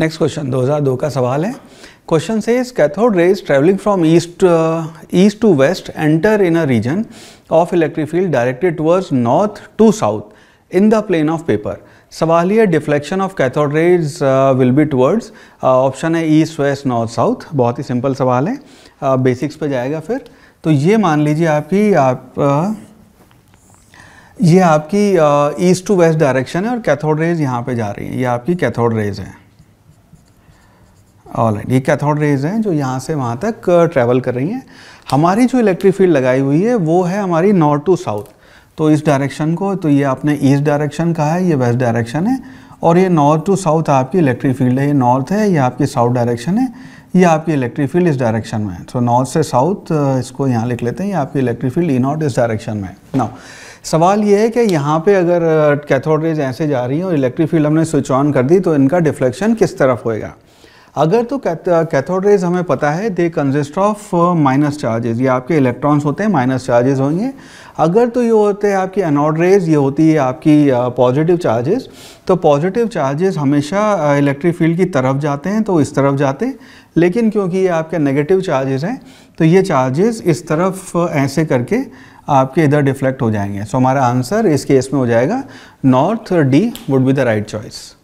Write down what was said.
next question 2002 का सवाल है क्वेश्चन से is cathode rays travelling from east east to west enter in a region of electric field directed towards north to south in the plane of paper सवाल ये deflection of cathode rays will be towards option है east west north south बहुत ही simple सवाल है basics uh, पे जाएगा फिर तो ये मान लीजिए आपकी आप uh, ये आपकी ईस्ट टू वेस्ट डायरेक्शन है और कैथोड रेज यहाँ पे जा रही है ये आपकी कैथोड रेज है ऑल राइट ये कैथोड रेज हैं जो यहाँ से वहाँ तक ट्रैवल uh, कर रही हैं हमारी जो इलेक्ट्रिक फील्ड लगाई हुई है वो है हमारी नॉर्थ टू साउथ तो इस डायरेक्शन को तो ये आपने ईस्ट डायरेक्शन कहा है ये वेस्ट डायरेक्शन है और ये नॉर्थ टू साउथ आपकी इलेक्ट्रिक फील्ड है ये नॉर्थ है ये आपकी साउथ डायरेक्शन है ये आपकी इलेक्ट्रिक फील्ड इस डायरेक्शन में है तो नॉर्थ से साउथ uh, इसको यहाँ लिख लेते हैं ये आपकी इलेक्ट्रिक फील्ड ई नॉट इस डायरेक्शन में है ना सवाल ये है कि यहाँ पे अगर कैथोड uh, रेज ऐसे जा रही है और इलेक्ट्रिक फील्ड हमने स्विच ऑन कर दी तो इनका डिफ्लेक्शन किस तरफ होएगा अगर तो कैथोड रेज हमें पता है they consist of minus charges ये आपके इलेक्ट्रॉन्स होते हैं माइनस चार्जेस होंगे अगर तो ये होते हैं आपकी एनोड रेज ये होती है आपकी पॉजिटिव चार्जेस तो पॉजिटिव चार्जेस हमेशा इलेक्ट्रिक फील्ड की तरफ जाते हैं तो इस तरफ जाते हैं लेकिन क्योंकि ये आपके नेगेटिव चार्जेस हैं तो ये चार्जेस इस तरफ ऐसे करके आपके इधर डिफ्लेक्ट हो जाएंगे सो so, हमारा आंसर इस केस में हो जाएगा north D would be the right choice